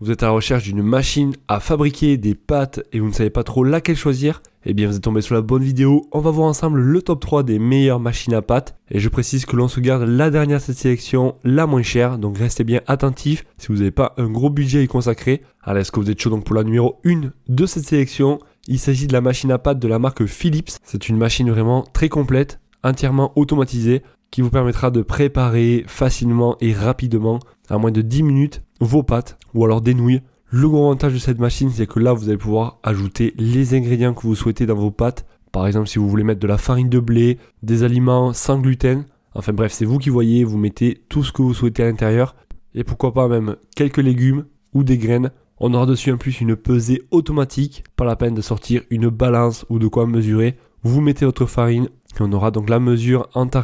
vous êtes à la recherche d'une machine à fabriquer des pâtes et vous ne savez pas trop laquelle choisir, eh bien vous êtes tombé sur la bonne vidéo, on va voir ensemble le top 3 des meilleures machines à pâtes. Et je précise que l'on se garde la dernière de cette sélection, la moins chère, donc restez bien attentif si vous n'avez pas un gros budget à y consacrer. alors est-ce que vous êtes chaud donc pour la numéro 1 de cette sélection il s'agit de la machine à pâtes de la marque Philips. C'est une machine vraiment très complète, entièrement automatisée, qui vous permettra de préparer facilement et rapidement à moins de 10 minutes vos pâtes ou alors des nouilles. Le gros avantage de cette machine, c'est que là, vous allez pouvoir ajouter les ingrédients que vous souhaitez dans vos pâtes. Par exemple, si vous voulez mettre de la farine de blé, des aliments sans gluten. Enfin bref, c'est vous qui voyez, vous mettez tout ce que vous souhaitez à l'intérieur. Et pourquoi pas même quelques légumes ou des graines. On aura dessus en plus une pesée automatique. Pas la peine de sortir une balance ou de quoi mesurer. Vous mettez votre farine et on aura donc la mesure en temps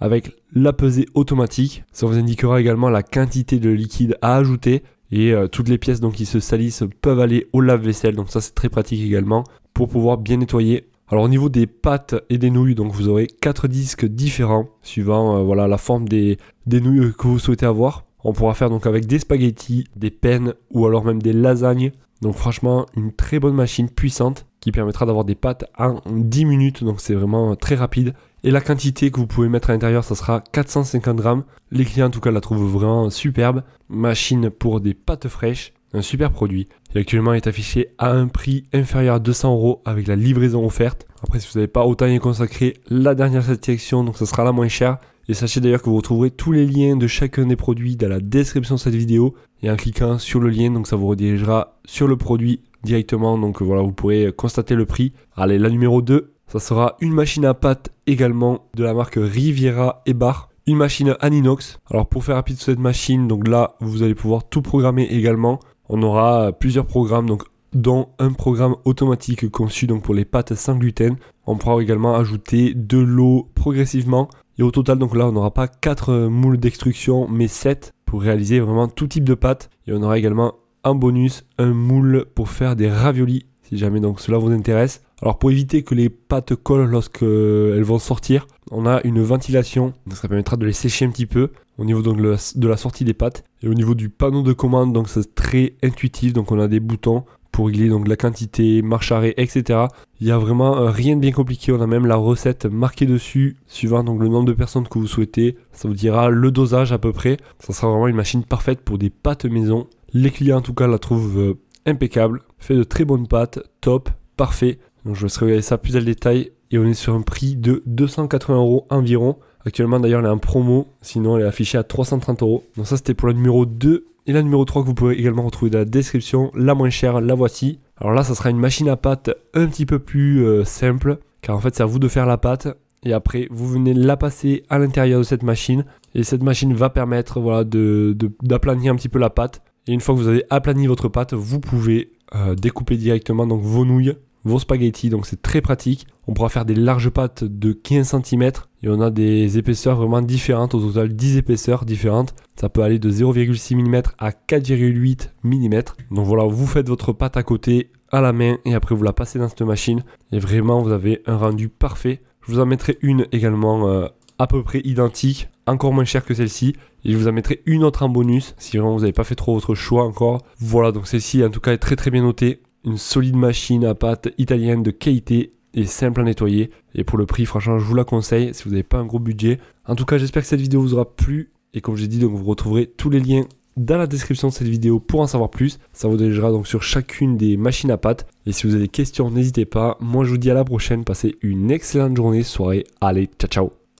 avec la pesée automatique. Ça vous indiquera également la quantité de liquide à ajouter et euh, toutes les pièces donc qui se salissent peuvent aller au lave-vaisselle. Donc ça c'est très pratique également pour pouvoir bien nettoyer. Alors au niveau des pâtes et des nouilles, donc vous aurez quatre disques différents suivant euh, voilà la forme des, des nouilles que vous souhaitez avoir. On pourra faire donc avec des spaghettis, des peines ou alors même des lasagnes. Donc franchement, une très bonne machine puissante qui permettra d'avoir des pâtes en 10 minutes. Donc c'est vraiment euh, très rapide. Et la quantité que vous pouvez mettre à l'intérieur, ça sera 450 grammes. Les clients, en tout cas, la trouvent vraiment superbe. Machine pour des pâtes fraîches. Un super produit. Et actuellement, il est affiché à un prix inférieur à 200 euros avec la livraison offerte. Après, si vous n'avez pas autant y consacrer, la dernière satisfaction, donc ça sera la moins chère. Et sachez d'ailleurs que vous retrouverez tous les liens de chacun des produits dans la description de cette vidéo. Et en cliquant sur le lien, donc ça vous redirigera sur le produit directement. Donc voilà, vous pourrez constater le prix. Allez, la numéro 2, ça sera une machine à pâte également de la marque Riviera et Bar. Une machine en inox. Alors pour faire rapide sur cette machine, donc là vous allez pouvoir tout programmer également. On aura plusieurs programmes, donc dont un programme automatique conçu donc pour les pâtes sans gluten. On pourra également ajouter de l'eau progressivement. Et au total, donc là, on n'aura pas 4 moules d'extruction, mais 7 pour réaliser vraiment tout type de pâtes. Et on aura également un bonus un moule pour faire des raviolis, si jamais donc cela vous intéresse. Alors pour éviter que les pâtes collent lorsque euh, elles vont sortir, on a une ventilation, donc ça permettra de les sécher un petit peu au niveau donc de la sortie des pâtes. Et au niveau du panneau de commande, donc c'est très intuitif, donc on a des boutons pour régler donc la quantité, marche arrêt, etc. Il n'y a vraiment euh, rien de bien compliqué, on a même la recette marquée dessus, suivant donc le nombre de personnes que vous souhaitez, ça vous dira le dosage à peu près. Ça sera vraiment une machine parfaite pour des pâtes maison. Les clients en tout cas la trouvent euh, impeccable, fait de très bonnes pâtes, top, parfait. Donc je vous de regarder ça plus dans le détail. Et on est sur un prix de 280 euros environ. Actuellement d'ailleurs elle est en promo, sinon elle est affichée à 330 euros. Donc ça c'était pour la numéro 2 et la numéro 3 que vous pouvez également retrouver dans la description. La moins chère, la voici. Alors là ça sera une machine à pâte un petit peu plus euh, simple. Car en fait c'est à vous de faire la pâte et après vous venez la passer à l'intérieur de cette machine et cette machine va permettre voilà d'aplanir un petit peu la pâte et une fois que vous avez aplani votre pâte vous pouvez euh, découper directement donc vos nouilles vos spaghettis, donc c'est très pratique. On pourra faire des larges pâtes de 15 cm et on a des épaisseurs vraiment différentes, au total 10 épaisseurs différentes. Ça peut aller de 0,6 mm à 4,8 mm. Donc voilà, vous faites votre pâte à côté, à la main, et après vous la passez dans cette machine. Et vraiment, vous avez un rendu parfait. Je vous en mettrai une également euh, à peu près identique, encore moins chère que celle-ci. Et je vous en mettrai une autre en bonus si vraiment vous n'avez pas fait trop votre choix encore. Voilà, donc celle-ci en tout cas est très très bien notée une solide machine à pâte italienne de qualité et simple à nettoyer. Et pour le prix, franchement, je vous la conseille si vous n'avez pas un gros budget. En tout cas, j'espère que cette vidéo vous aura plu. Et comme je l'ai dit, donc, vous retrouverez tous les liens dans la description de cette vidéo pour en savoir plus. Ça vous dirigera donc sur chacune des machines à pâte. Et si vous avez des questions, n'hésitez pas. Moi, je vous dis à la prochaine. Passez une excellente journée, soirée. Allez, ciao, ciao